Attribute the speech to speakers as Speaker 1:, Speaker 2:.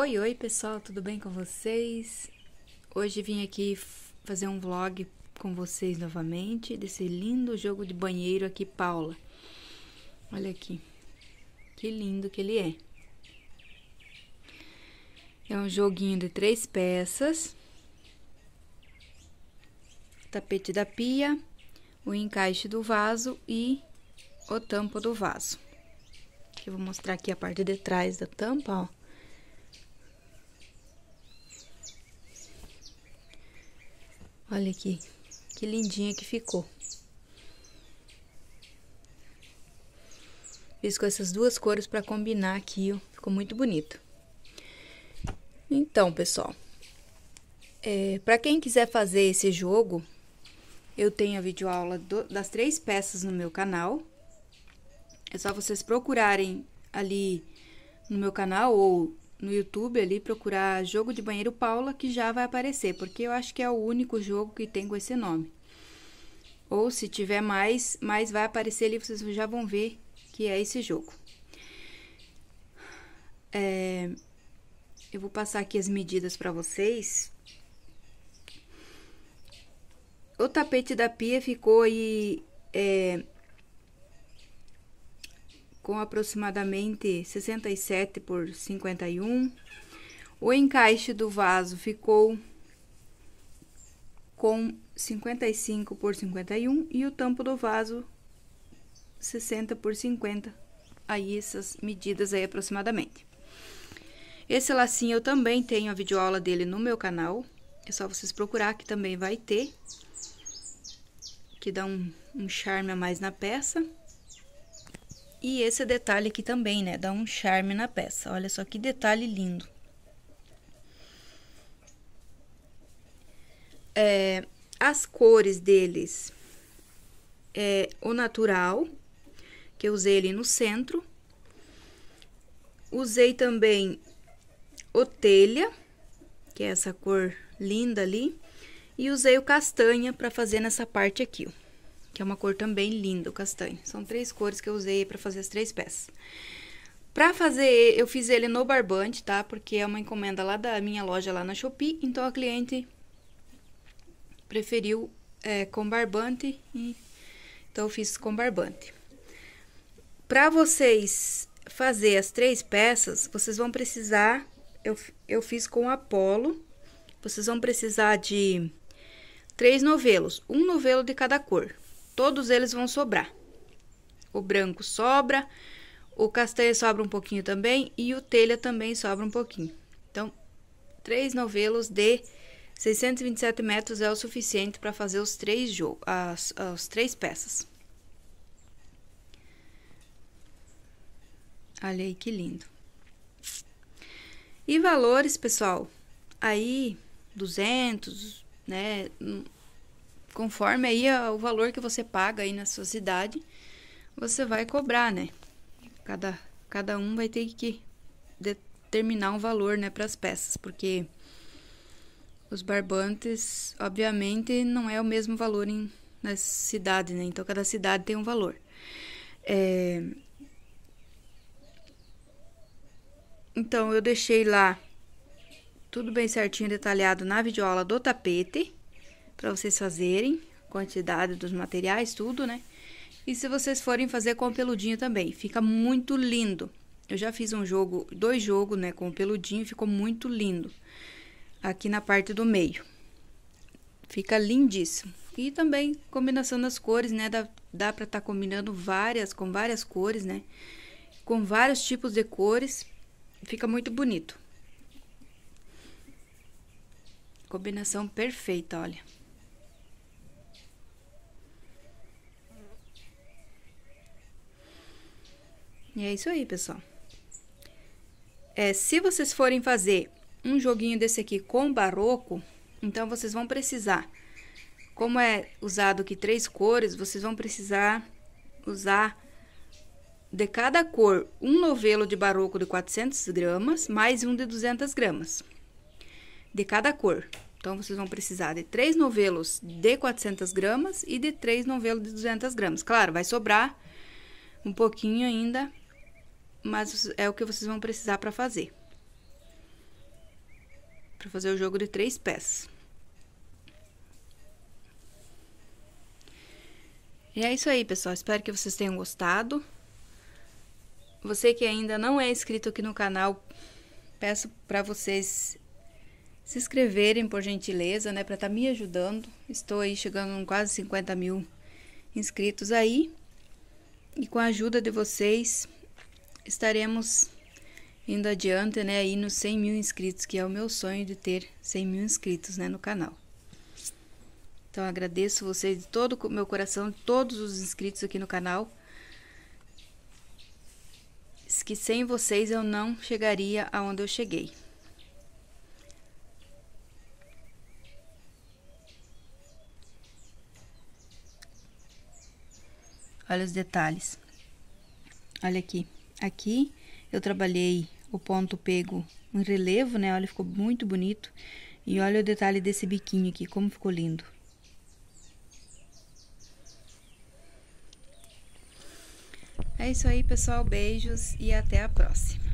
Speaker 1: Oi, oi pessoal, tudo bem com vocês? Hoje vim aqui fazer um vlog com vocês novamente desse lindo jogo de banheiro aqui, Paula. Olha aqui, que lindo que ele é. É um joguinho de três peças, tapete da pia, o encaixe do vaso e o tampo do vaso. Eu vou mostrar aqui a parte de trás da tampa, ó. Olha aqui, que lindinha que ficou. Fiz com essas duas cores para combinar aqui, ó. Ficou muito bonito. Então, pessoal, é, para quem quiser fazer esse jogo, eu tenho a videoaula do, das três peças no meu canal. É só vocês procurarem ali no meu canal ou no YouTube ali procurar Jogo de Banheiro Paula, que já vai aparecer, porque eu acho que é o único jogo que tem com esse nome. Ou se tiver mais, mais vai aparecer ali, vocês já vão ver que é esse jogo. É, eu vou passar aqui as medidas para vocês. O tapete da pia ficou aí é, com aproximadamente 67 por 51. O encaixe do vaso ficou com 55 por 51 e o tampo do vaso 60 por 50. Aí essas medidas aí aproximadamente. Esse lacinho eu também tenho a videoaula dele no meu canal. É só vocês procurar que também vai ter. Que dá um, um charme a mais na peça. E esse detalhe aqui também, né? Dá um charme na peça. Olha só que detalhe lindo. É, as cores deles é o natural, que eu usei ele no centro. Usei também o telha, que é essa cor linda ali. E usei o castanha para fazer nessa parte aqui, ó que é uma cor também linda, o castanho. São três cores que eu usei para fazer as três peças. Para fazer, eu fiz ele no barbante, tá? Porque é uma encomenda lá da minha loja, lá na Shopee. Então, a cliente preferiu é, com barbante. E... Então, eu fiz com barbante. Para vocês fazer as três peças, vocês vão precisar... Eu, eu fiz com Apolo. Vocês vão precisar de três novelos. Um novelo de cada cor todos eles vão sobrar. O branco sobra, o castanho sobra um pouquinho também e o telha também sobra um pouquinho. Então, três novelos de 627 metros é o suficiente para fazer os três jogo, as, as três peças. Olha aí que lindo. E valores, pessoal? Aí 200, né? conforme aí o valor que você paga aí na sua cidade, você vai cobrar, né? Cada, cada um vai ter que determinar um valor, né, para as peças, porque os barbantes, obviamente, não é o mesmo valor em, na cidade, né? Então, cada cidade tem um valor. É... Então, eu deixei lá tudo bem certinho detalhado na videoaula do tapete para vocês fazerem, quantidade dos materiais, tudo, né? E se vocês forem fazer com o peludinho também, fica muito lindo. Eu já fiz um jogo, dois jogos, né, com o peludinho, ficou muito lindo. Aqui na parte do meio. Fica lindíssimo. E também combinação das cores, né, dá, dá pra estar tá combinando várias, com várias cores, né? Com vários tipos de cores, fica muito bonito. Combinação perfeita, olha. E é isso aí, pessoal. É, se vocês forem fazer um joguinho desse aqui com barroco, então vocês vão precisar, como é usado aqui três cores, vocês vão precisar usar de cada cor um novelo de barroco de 400 gramas, mais um de 200 gramas, de cada cor. Então, vocês vão precisar de três novelos de 400 gramas e de três novelos de 200 gramas. Claro, vai sobrar um pouquinho ainda mas é o que vocês vão precisar para fazer. Para fazer o jogo de três peças. E é isso aí, pessoal. Espero que vocês tenham gostado. Você que ainda não é inscrito aqui no canal, peço para vocês se inscreverem, por gentileza, né? Para estar tá me ajudando. Estou aí chegando a quase 50 mil inscritos aí. E com a ajuda de vocês, estaremos indo adiante, né, aí nos 100 mil inscritos, que é o meu sonho de ter 100 mil inscritos, né, no canal. Então agradeço vocês de todo o meu coração, todos os inscritos aqui no canal. Que sem vocês eu não chegaria aonde eu cheguei. Olha os detalhes. Olha aqui. Aqui eu trabalhei o ponto pego em relevo, né? Olha, ficou muito bonito. E olha o detalhe desse biquinho aqui, como ficou lindo. É isso aí, pessoal. Beijos e até a próxima.